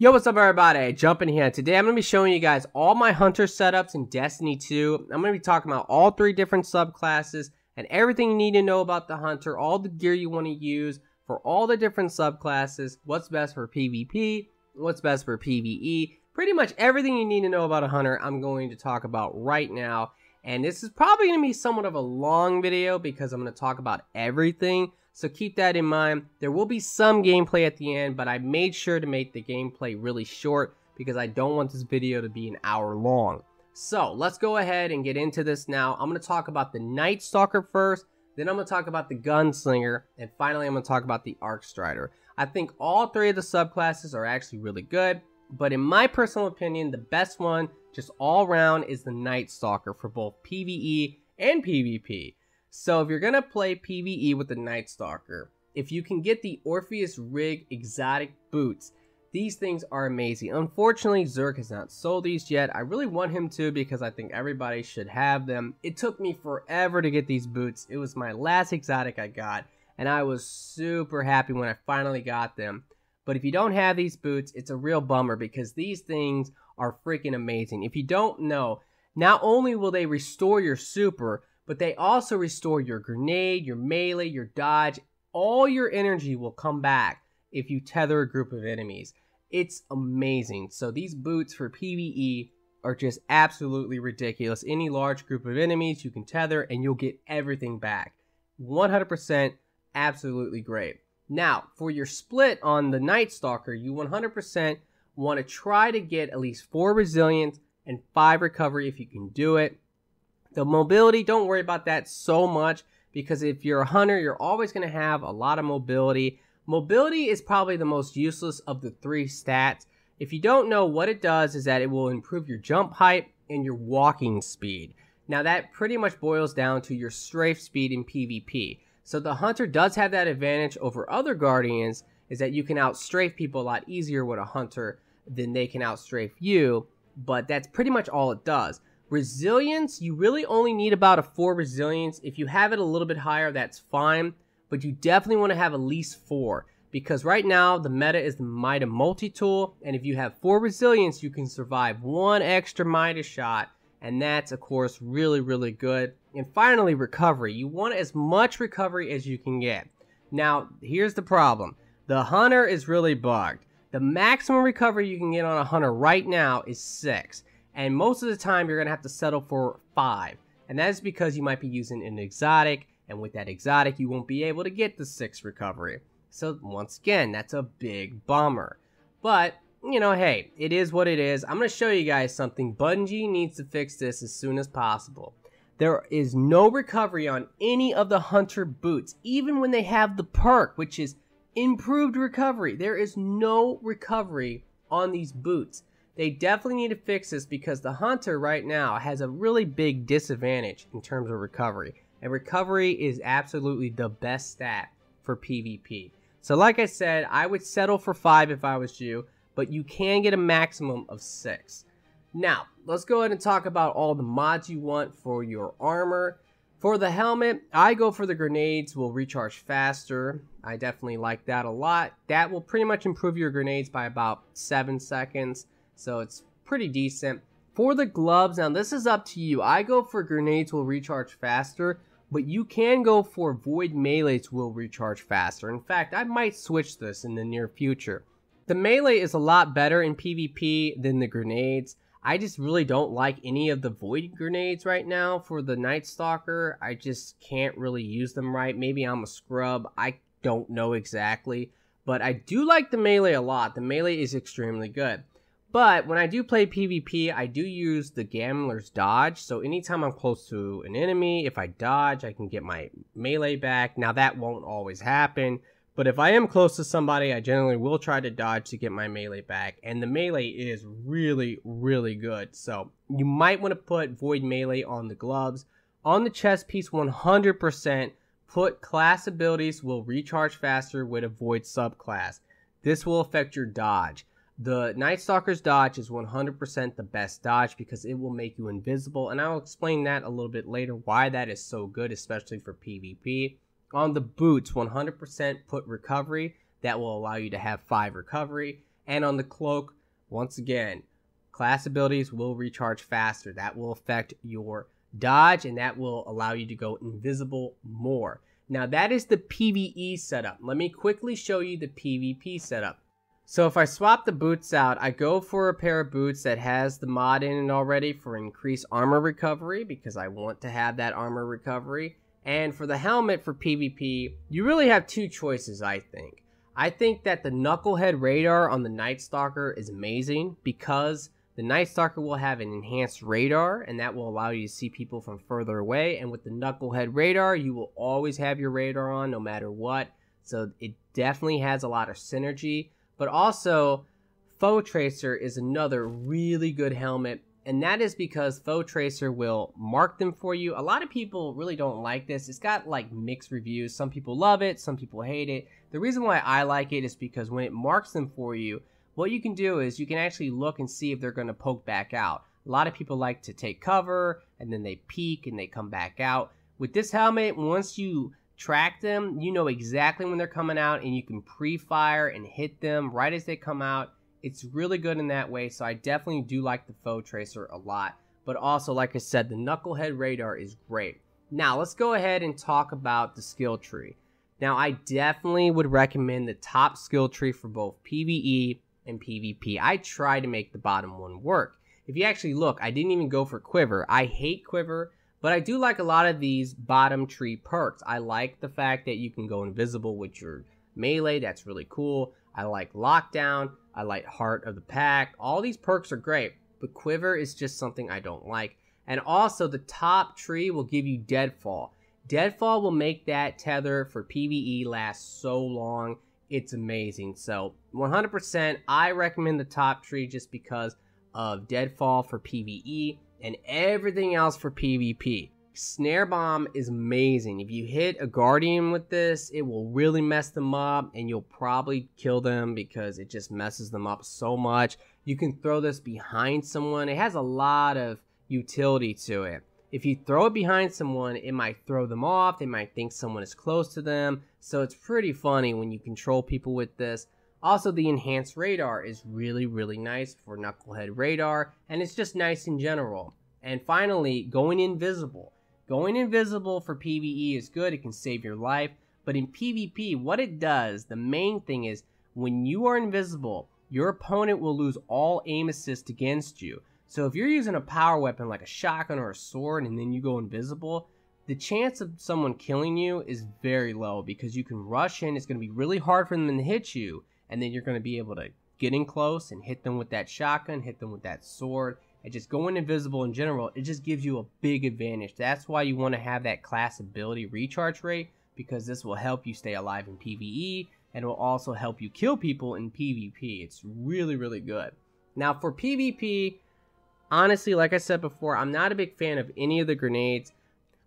Yo, what's up everybody? Jumping here. Today I'm going to be showing you guys all my hunter setups in Destiny 2. I'm going to be talking about all three different subclasses and everything you need to know about the hunter, all the gear you want to use for all the different subclasses, what's best for PvP, what's best for PvE, pretty much everything you need to know about a hunter I'm going to talk about right now. And this is probably going to be somewhat of a long video because I'm going to talk about everything. So keep that in mind. There will be some gameplay at the end, but I made sure to make the gameplay really short because I don't want this video to be an hour long. So let's go ahead and get into this now. I'm going to talk about the Night Stalker first, then I'm going to talk about the Gunslinger, and finally I'm going to talk about the Arc Strider. I think all three of the subclasses are actually really good, but in my personal opinion, the best one just all round is the Night Stalker for both PvE and PvP. So if you're gonna play PvE with the Night Stalker, if you can get the Orpheus Rig exotic boots, these things are amazing. Unfortunately, Zerk has not sold these yet. I really want him to because I think everybody should have them. It took me forever to get these boots. It was my last exotic I got, and I was super happy when I finally got them. But if you don't have these boots, it's a real bummer because these things are freaking amazing. If you don't know, not only will they restore your super, but they also restore your grenade, your melee, your dodge. All your energy will come back if you tether a group of enemies. It's amazing. So these boots for PvE are just absolutely ridiculous. Any large group of enemies you can tether and you'll get everything back. 100% absolutely great. Now, for your split on the Night Stalker, you 100% want to try to get at least 4 resilience and 5 recovery if you can do it. The mobility, don't worry about that so much because if you're a hunter, you're always going to have a lot of mobility. Mobility is probably the most useless of the three stats. If you don't know what it does is that it will improve your jump height and your walking speed. Now that pretty much boils down to your strafe speed in PvP. So the hunter does have that advantage over other guardians is that you can outstrafe people a lot easier with a hunter than they can outstrafe you, but that's pretty much all it does. Resilience, you really only need about a 4 resilience. If you have it a little bit higher, that's fine. But you definitely want to have at least 4. Because right now, the meta is the Mida multi-tool. And if you have 4 resilience, you can survive one extra Mida shot. And that's, of course, really, really good. And finally, recovery. You want as much recovery as you can get. Now, here's the problem. The Hunter is really bugged. The maximum recovery you can get on a Hunter right now is 6 and most of the time you're going to have to settle for 5. And that is because you might be using an exotic, and with that exotic you won't be able to get the 6 recovery. So once again, that's a big bummer. But, you know, hey, it is what it is. I'm going to show you guys something. Bungie needs to fix this as soon as possible. There is no recovery on any of the Hunter boots, even when they have the perk, which is improved recovery. There is no recovery on these boots. They definitely need to fix this because the Hunter right now has a really big disadvantage in terms of recovery. And recovery is absolutely the best stat for PvP. So like I said, I would settle for 5 if I was you, but you can get a maximum of 6. Now, let's go ahead and talk about all the mods you want for your armor. For the helmet, I go for the grenades will recharge faster. I definitely like that a lot. That will pretty much improve your grenades by about 7 seconds. So it's pretty decent. For the gloves, now this is up to you. I go for grenades will recharge faster, but you can go for void melees will recharge faster. In fact, I might switch this in the near future. The melee is a lot better in PvP than the grenades. I just really don't like any of the void grenades right now for the Night Stalker. I just can't really use them right. Maybe I'm a scrub. I don't know exactly. But I do like the melee a lot. The melee is extremely good. But when I do play PvP, I do use the gambler's dodge. So anytime I'm close to an enemy, if I dodge, I can get my melee back. Now that won't always happen. But if I am close to somebody, I generally will try to dodge to get my melee back. And the melee is really, really good. So you might want to put Void Melee on the gloves. On the chest piece, 100%, put class abilities will recharge faster with a Void subclass. This will affect your dodge. The Night Stalker's dodge is 100% the best dodge because it will make you invisible, and I'll explain that a little bit later why that is so good, especially for PvP. On the boots, 100% put recovery, that will allow you to have 5 recovery, and on the cloak, once again, class abilities will recharge faster. That will affect your dodge, and that will allow you to go invisible more. Now, that is the PvE setup. Let me quickly show you the PvP setup. So if I swap the boots out, I go for a pair of boots that has the mod in it already for increased armor recovery because I want to have that armor recovery. And for the helmet for PvP, you really have two choices, I think. I think that the Knucklehead radar on the Night Stalker is amazing because the Night Stalker will have an enhanced radar and that will allow you to see people from further away. And with the Knucklehead radar, you will always have your radar on no matter what. So it definitely has a lot of synergy but also Foe Tracer is another really good helmet. And that is because Foe Tracer will mark them for you. A lot of people really don't like this. It's got like mixed reviews. Some people love it, some people hate it. The reason why I like it is because when it marks them for you, what you can do is you can actually look and see if they're going to poke back out. A lot of people like to take cover and then they peek and they come back out. With this helmet, once you track them. You know exactly when they're coming out, and you can pre fire and hit them right as they come out. It's really good in that way, so I definitely do like the Foe Tracer a lot. But also, like I said, the Knucklehead Radar is great. Now, let's go ahead and talk about the skill tree. Now, I definitely would recommend the top skill tree for both PvE and PvP. I try to make the bottom one work. If you actually look, I didn't even go for Quiver. I hate Quiver. But I do like a lot of these bottom tree perks. I like the fact that you can go invisible with your melee. That's really cool. I like lockdown. I like heart of the pack. All these perks are great, but quiver is just something I don't like. And also the top tree will give you deadfall. Deadfall will make that tether for PvE last so long. It's amazing. So 100% I recommend the top tree just because of deadfall for PvE and everything else for PvP. Snare Bomb is amazing. If you hit a Guardian with this, it will really mess them up and you'll probably kill them because it just messes them up so much. You can throw this behind someone. It has a lot of utility to it. If you throw it behind someone, it might throw them off. They might think someone is close to them. So it's pretty funny when you control people with this. Also, the enhanced radar is really, really nice for Knucklehead radar, and it's just nice in general. And finally, going invisible. Going invisible for PvE is good, it can save your life, but in PvP, what it does, the main thing is when you are invisible, your opponent will lose all aim assist against you. So if you're using a power weapon like a shotgun or a sword and then you go invisible, the chance of someone killing you is very low because you can rush in, it's going to be really hard for them to hit you, and then you're going to be able to get in close and hit them with that shotgun, hit them with that sword, and just going invisible in general. It just gives you a big advantage. That's why you want to have that class ability recharge rate because this will help you stay alive in PvE and will also help you kill people in PvP. It's really, really good. Now, for PvP, honestly, like I said before, I'm not a big fan of any of the grenades.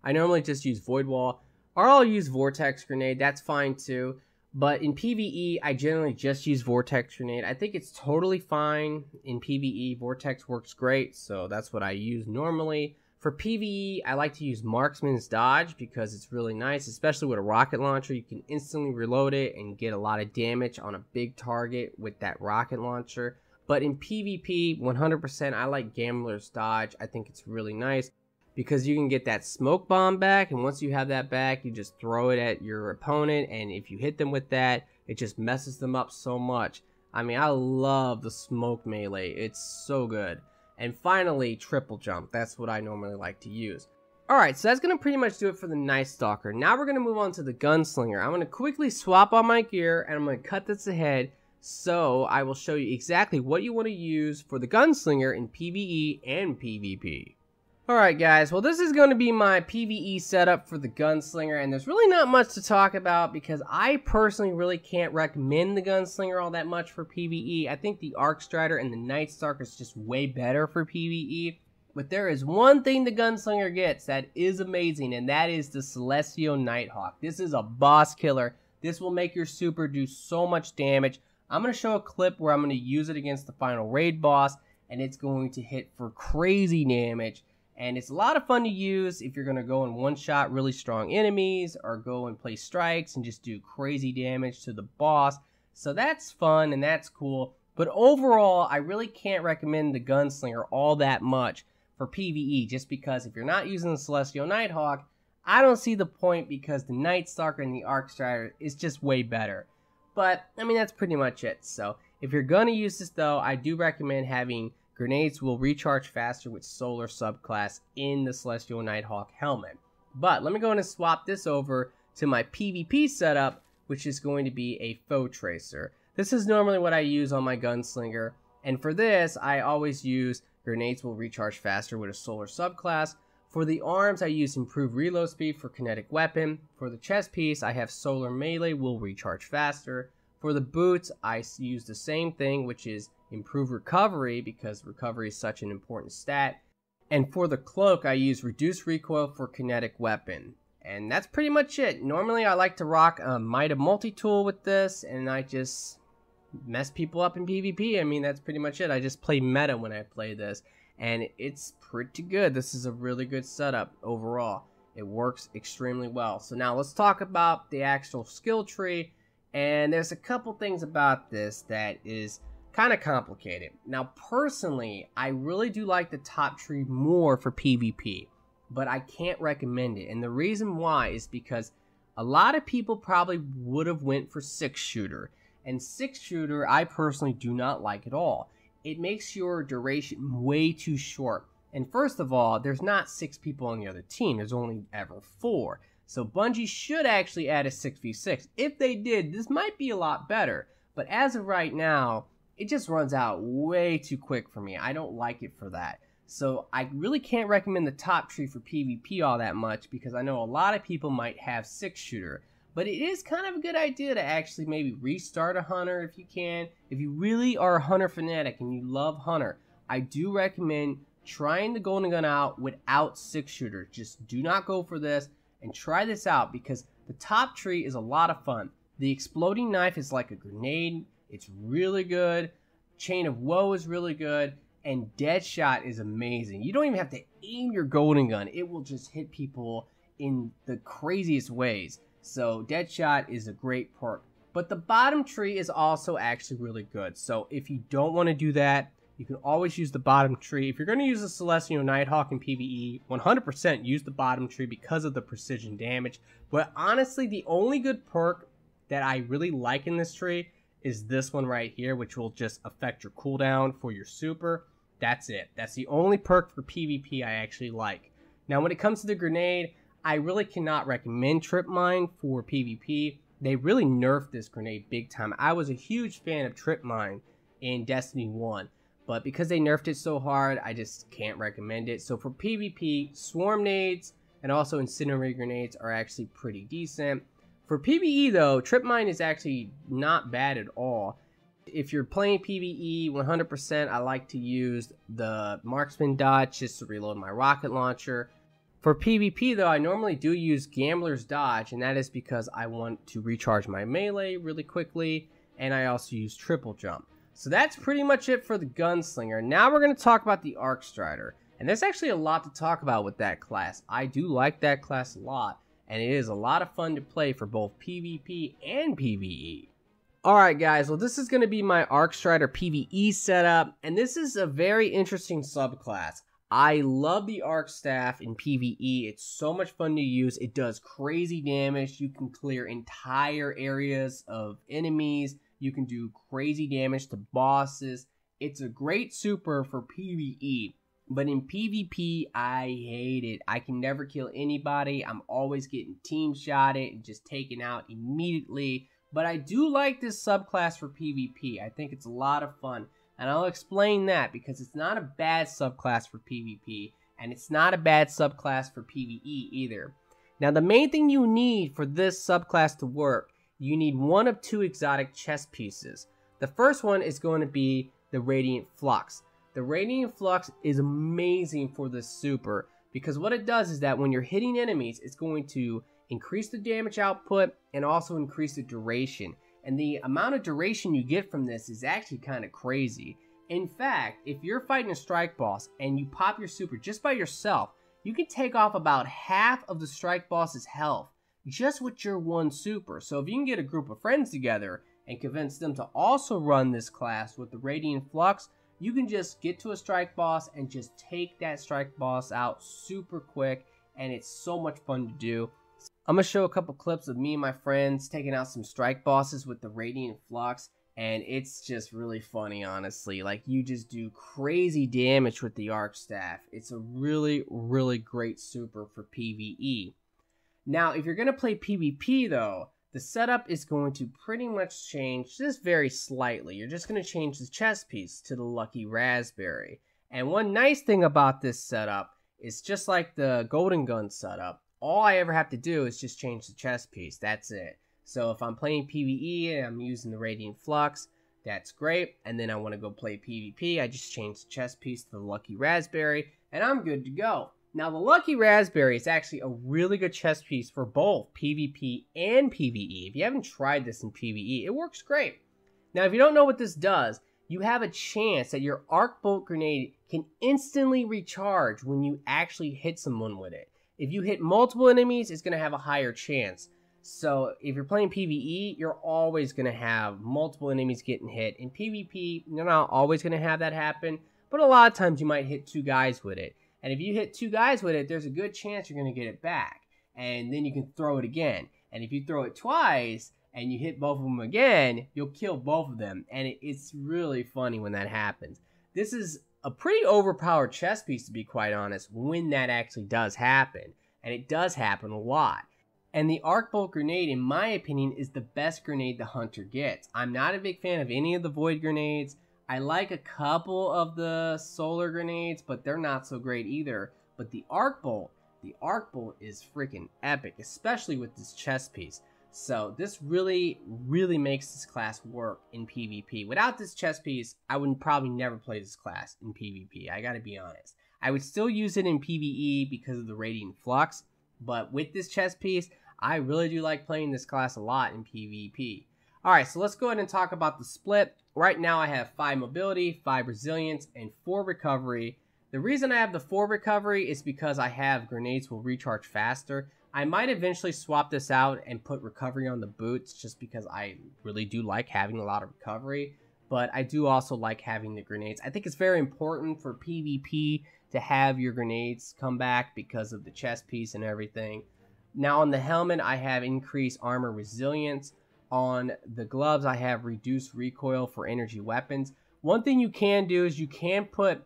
I normally just use Void Wall, or I'll use Vortex Grenade, that's fine too. But in PvE, I generally just use Vortex Grenade. I think it's totally fine in PvE. Vortex works great, so that's what I use normally. For PvE, I like to use Marksman's Dodge because it's really nice, especially with a rocket launcher. You can instantly reload it and get a lot of damage on a big target with that rocket launcher. But in PvP, 100%, I like Gambler's Dodge. I think it's really nice because you can get that smoke bomb back. And once you have that back, you just throw it at your opponent. And if you hit them with that, it just messes them up so much. I mean, I love the smoke melee. It's so good. And finally, triple jump. That's what I normally like to use. Alright, so that's going to pretty much do it for the Night Stalker. Now we're going to move on to the Gunslinger. I'm going to quickly swap on my gear, and I'm going to cut this ahead. So I will show you exactly what you want to use for the Gunslinger in PvE and PvP. Alright guys, well this is going to be my PvE setup for the Gunslinger, and there's really not much to talk about because I personally really can't recommend the Gunslinger all that much for PvE. I think the Arcstrider and the Nightstalker is just way better for PvE, but there is one thing the Gunslinger gets that is amazing, and that is the Celestial Nighthawk. This is a boss killer. This will make your super do so much damage. I'm going to show a clip where I'm going to use it against the final raid boss, and it's going to hit for crazy damage and it's a lot of fun to use if you're going to go and one-shot really strong enemies or go and play strikes and just do crazy damage to the boss. So that's fun and that's cool, but overall, I really can't recommend the Gunslinger all that much for PvE just because if you're not using the Celestial Nighthawk, I don't see the point because the Night Stalker and the Arc Strider is just way better. But, I mean, that's pretty much it. So, if you're going to use this though, I do recommend having Grenades will recharge faster with Solar subclass in the Celestial Nighthawk helmet. But let me go and swap this over to my PvP setup, which is going to be a Foe Tracer. This is normally what I use on my Gunslinger, and for this, I always use Grenades will recharge faster with a Solar subclass. For the arms, I use Improved Reload Speed for Kinetic Weapon. For the chest piece, I have Solar Melee will recharge faster. For the boots, I use the same thing, which is improve recovery because recovery is such an important stat. And for the cloak, I use reduce recoil for kinetic weapon. And that's pretty much it. Normally, I like to rock a Might of Multi-Tool with this, and I just mess people up in PvP. I mean, that's pretty much it. I just play meta when I play this, and it's pretty good. This is a really good setup overall. It works extremely well. So now let's talk about the actual skill tree. And there's a couple things about this that is kind of complicated. Now, personally, I really do like the top tree more for PvP, but I can't recommend it. And the reason why is because a lot of people probably would have went for six shooter, and six shooter I personally do not like at all. It makes your duration way too short. And first of all, there's not six people on the other team. There's only ever four. So Bungie should actually add a 6v6. If they did, this might be a lot better. But as of right now, it just runs out way too quick for me. I don't like it for that. So I really can't recommend the top tree for PvP all that much because I know a lot of people might have six shooter. But it is kind of a good idea to actually maybe restart a hunter if you can. If you really are a hunter fanatic and you love hunter, I do recommend trying the golden gun out without six shooter. Just do not go for this and try this out because the top tree is a lot of fun. The exploding knife is like a grenade it's really good. Chain of Woe is really good. And Deadshot is amazing. You don't even have to aim your golden gun, it will just hit people in the craziest ways. So, Deadshot is a great perk. But the bottom tree is also actually really good. So, if you don't want to do that, you can always use the bottom tree. If you're going to use the Celestial Nighthawk in PvE, 100% use the bottom tree because of the precision damage. But honestly, the only good perk that I really like in this tree is this one right here, which will just affect your cooldown for your super. That's it. That's the only perk for PvP I actually like. Now, when it comes to the grenade, I really cannot recommend Trip Mine for PvP. They really nerfed this grenade big time. I was a huge fan of Trip Mine in Destiny 1, but because they nerfed it so hard, I just can't recommend it. So for PvP, Swarm Nades and also Incinerary Grenades are actually pretty decent. For PvE though, Trip Mine is actually not bad at all. If you're playing PvE 100%, I like to use the Marksman Dodge just to reload my rocket launcher. For PvP though, I normally do use Gambler's Dodge, and that is because I want to recharge my melee really quickly, and I also use Triple Jump. So that's pretty much it for the Gunslinger. Now we're going to talk about the Arc Strider, and there's actually a lot to talk about with that class. I do like that class a lot, and it is a lot of fun to play for both PvP and PvE. Alright guys, well this is going to be my Strider PvE setup, and this is a very interesting subclass. I love the Arc Staff in PvE, it's so much fun to use, it does crazy damage, you can clear entire areas of enemies, you can do crazy damage to bosses, it's a great super for PvE. But in PvP, I hate it. I can never kill anybody. I'm always getting team shotted and just taken out immediately. But I do like this subclass for PvP. I think it's a lot of fun. And I'll explain that because it's not a bad subclass for PvP. And it's not a bad subclass for PvE either. Now the main thing you need for this subclass to work, you need one of two exotic chess pieces. The first one is going to be the Radiant Flux. The Radiant Flux is amazing for this super because what it does is that when you're hitting enemies, it's going to increase the damage output and also increase the duration. And the amount of duration you get from this is actually kind of crazy. In fact, if you're fighting a strike boss and you pop your super just by yourself, you can take off about half of the strike boss's health just with your one super. So if you can get a group of friends together and convince them to also run this class with the Radiant Flux, you can just get to a strike boss and just take that strike boss out super quick and it's so much fun to do. I'm going to show a couple clips of me and my friends taking out some strike bosses with the Radiant Flux and it's just really funny honestly. Like you just do crazy damage with the arc staff. It's a really really great super for PvE. Now, if you're going to play PvP though, the setup is going to pretty much change just very slightly. You're just going to change the chess piece to the Lucky Raspberry. And one nice thing about this setup is just like the Golden Gun setup, all I ever have to do is just change the chess piece. That's it. So if I'm playing PvE and I'm using the Radiant Flux, that's great. And then I want to go play PvP, I just change the chess piece to the Lucky Raspberry, and I'm good to go. Now, the Lucky Raspberry is actually a really good chess piece for both PvP and PvE. If you haven't tried this in PvE, it works great. Now, if you don't know what this does, you have a chance that your arc bolt grenade can instantly recharge when you actually hit someone with it. If you hit multiple enemies, it's going to have a higher chance. So if you're playing PvE, you're always going to have multiple enemies getting hit. In PvP, you're not always going to have that happen, but a lot of times you might hit two guys with it. And if you hit two guys with it, there's a good chance you're going to get it back. And then you can throw it again. And if you throw it twice and you hit both of them again, you'll kill both of them. And it, it's really funny when that happens. This is a pretty overpowered chess piece, to be quite honest, when that actually does happen. And it does happen a lot. And the arc bolt grenade, in my opinion, is the best grenade the hunter gets. I'm not a big fan of any of the void grenades. I like a couple of the solar grenades, but they're not so great either. But the arc bolt, the arc bolt is freaking epic, especially with this chest piece. So this really, really makes this class work in PvP. Without this chess piece, I would probably never play this class in PvP. I gotta be honest. I would still use it in PvE because of the Radiant Flux, but with this chess piece, I really do like playing this class a lot in PvP. All right, so let's go ahead and talk about the split. Right now I have 5 mobility, 5 resilience, and 4 recovery. The reason I have the 4 recovery is because I have grenades will recharge faster. I might eventually swap this out and put recovery on the boots just because I really do like having a lot of recovery. But I do also like having the grenades. I think it's very important for PvP to have your grenades come back because of the chest piece and everything. Now on the helmet, I have increased armor resilience on the gloves. I have reduced recoil for energy weapons. One thing you can do is you can put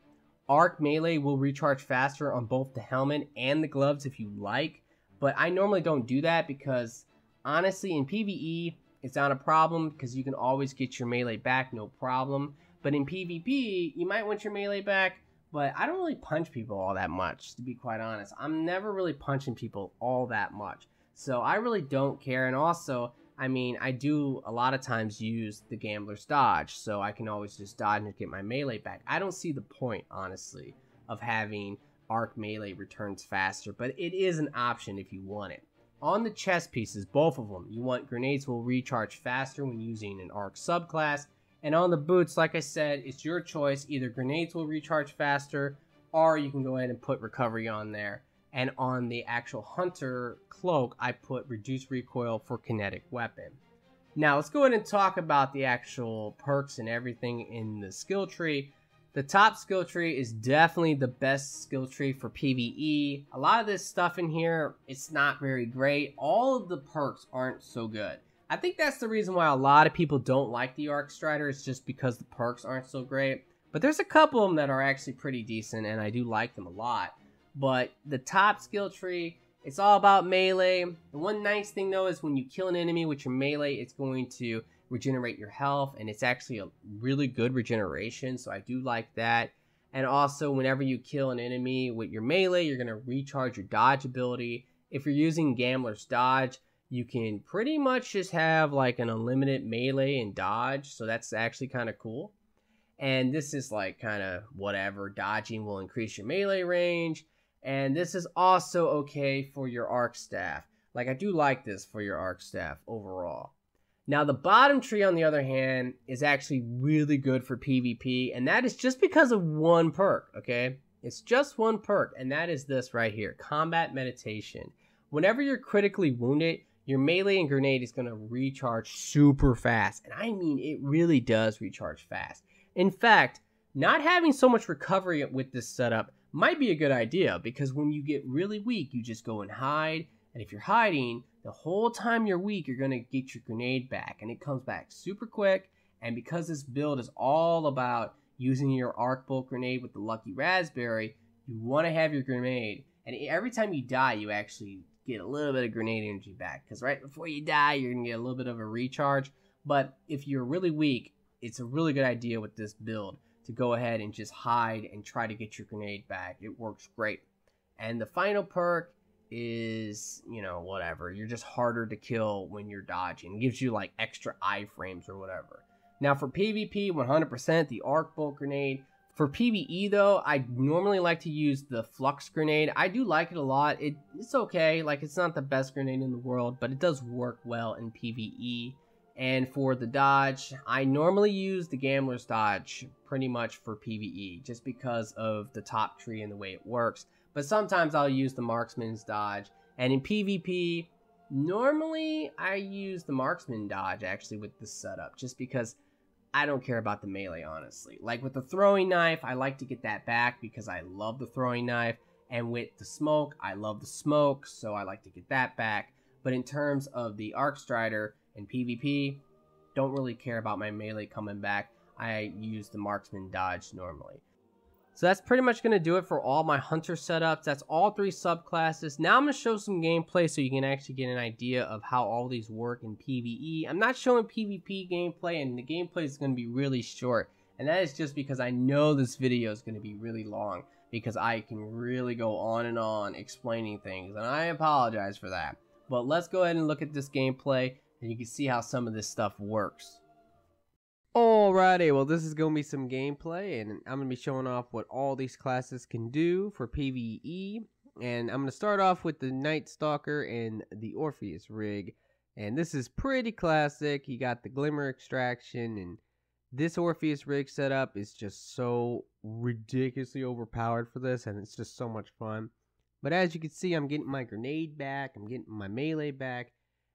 arc melee will recharge faster on both the helmet and the gloves if you like. But I normally don't do that because honestly in PvE it's not a problem because you can always get your melee back no problem. But in PvP you might want your melee back but I don't really punch people all that much to be quite honest. I'm never really punching people all that much. So I really don't care and also I mean, I do a lot of times use the gambler's dodge, so I can always just dodge and get my melee back. I don't see the point, honestly, of having arc melee returns faster, but it is an option if you want it. On the chest pieces, both of them, you want grenades will recharge faster when using an arc subclass, and on the boots, like I said, it's your choice. Either grenades will recharge faster, or you can go ahead and put recovery on there and on the actual hunter cloak I put reduced recoil for kinetic weapon. Now let's go ahead and talk about the actual perks and everything in the skill tree. The top skill tree is definitely the best skill tree for PvE. A lot of this stuff in here, it's not very great. All of the perks aren't so good. I think that's the reason why a lot of people don't like the Arc Strider. It's just because the perks aren't so great. But there's a couple of them that are actually pretty decent, and I do like them a lot. But the top skill tree, it's all about melee. The one nice thing though is when you kill an enemy with your melee, it's going to regenerate your health, and it's actually a really good regeneration, so I do like that. And also, whenever you kill an enemy with your melee, you're going to recharge your dodge ability. If you're using Gambler's Dodge, you can pretty much just have like an unlimited melee and dodge, so that's actually kind of cool. And this is like kind of whatever. Dodging will increase your melee range. And this is also okay for your arc staff. Like, I do like this for your arc staff overall. Now, the bottom tree, on the other hand, is actually really good for PvP, and that is just because of one perk, okay? It's just one perk, and that is this right here, Combat Meditation. Whenever you're critically wounded, your melee and grenade is going to recharge super fast. And I mean, it really does recharge fast. In fact, not having so much recovery with this setup might be a good idea because when you get really weak, you just go and hide. And if you're hiding, the whole time you're weak, you're going to get your grenade back. And it comes back super quick. And because this build is all about using your arc bolt grenade with the lucky raspberry, you want to have your grenade. And every time you die, you actually get a little bit of grenade energy back. Because right before you die, you're going to get a little bit of a recharge. But if you're really weak, it's a really good idea with this build to go ahead and just hide and try to get your grenade back. It works great. And the final perk is, you know, whatever. You're just harder to kill when you're dodging. It gives you like extra iframes or whatever. Now for PvP, 100% the arc bolt grenade. For PvE though, I normally like to use the flux grenade. I do like it a lot. It, it's okay. Like it's not the best grenade in the world, but it does work well in PvE. And for the dodge, I normally use the gambler's dodge pretty much for PvE just because of the top tree and the way it works. But sometimes I'll use the marksman's dodge. And in PvP, normally I use the marksman dodge actually with this setup just because I don't care about the melee, honestly. Like with the throwing knife, I like to get that back because I love the throwing knife. And with the smoke, I love the smoke, so I like to get that back. But in terms of the Arc Strider, in PvP, don't really care about my melee coming back. I use the marksman dodge normally. So that's pretty much going to do it for all my hunter setups. That's all three subclasses. Now I'm going to show some gameplay so you can actually get an idea of how all these work in PvE. I'm not showing PvP gameplay and the gameplay is going to be really short. And that is just because I know this video is going to be really long because I can really go on and on explaining things. And I apologize for that. But let's go ahead and look at this gameplay and you can see how some of this stuff works. Alrighty, well this is going to be some gameplay and I'm going to be showing off what all these classes can do for PvE. And I'm going to start off with the Night Stalker and the Orpheus rig. And this is pretty classic. You got the Glimmer Extraction and this Orpheus rig setup is just so ridiculously overpowered for this and it's just so much fun. But as you can see, I'm getting my grenade back, I'm getting my melee back,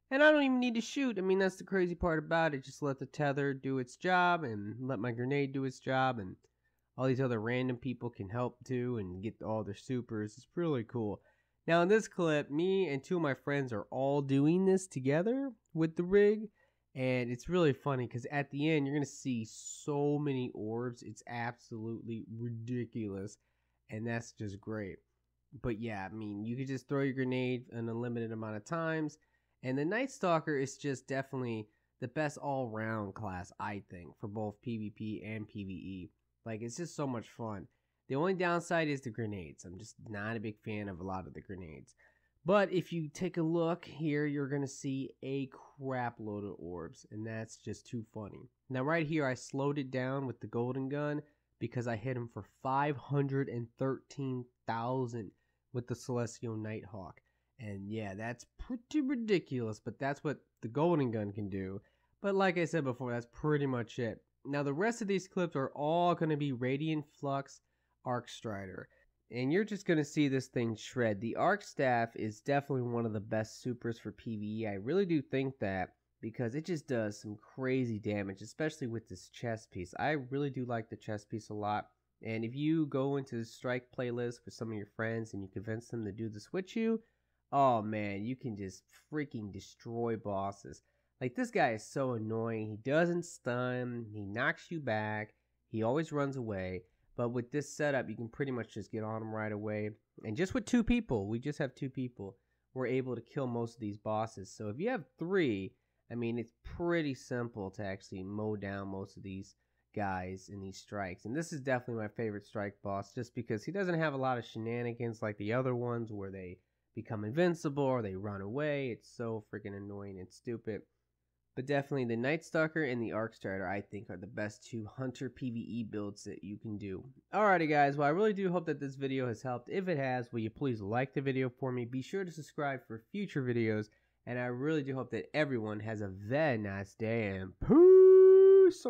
and I don't even need to shoot. I mean, that's the crazy part about it. Just let the tether do its job and let my grenade do its job and all these other random people can help too and get all their supers. It's really cool. Now in this clip, me and two of my friends are all doing this together with the rig. And it's really funny because at the end, you're going to see so many orbs. It's absolutely ridiculous. And that's just great. But yeah, I mean, you could just throw your grenade an unlimited amount of times and the Night Stalker is just definitely the best all round class, I think, for both PvP and PvE. Like, it's just so much fun. The only downside is the grenades. I'm just not a big fan of a lot of the grenades. But if you take a look here, you're going to see a crap load of orbs, and that's just too funny. Now right here, I slowed it down with the golden gun because I hit him for 513,000 with the Celestial Nighthawk. And yeah, that's pretty ridiculous, but that's what the Golden Gun can do. But like I said before, that's pretty much it. Now the rest of these clips are all going to be Radiant Flux Arc Strider. And you're just going to see this thing shred. The Arc Staff is definitely one of the best supers for PvE. I really do think that because it just does some crazy damage, especially with this chest piece. I really do like the chest piece a lot. And if you go into the strike playlist with some of your friends and you convince them to do this with you, oh man, you can just freaking destroy bosses. Like this guy is so annoying. He doesn't stun, he knocks you back, he always runs away. But with this setup, you can pretty much just get on him right away. And just with two people, we just have two people, we're able to kill most of these bosses. So if you have three, I mean, it's pretty simple to actually mow down most of these guys in these strikes. And this is definitely my favorite strike boss just because he doesn't have a lot of shenanigans like the other ones where they become invincible or they run away. It's so freaking annoying and stupid. But definitely the Night Stalker and the Arc Strider, I think, are the best two Hunter PvE builds that you can do. Alrighty guys, well I really do hope that this video has helped. If it has, will you please like the video for me? Be sure to subscribe for future videos. And I really do hope that everyone has a very nice day and peace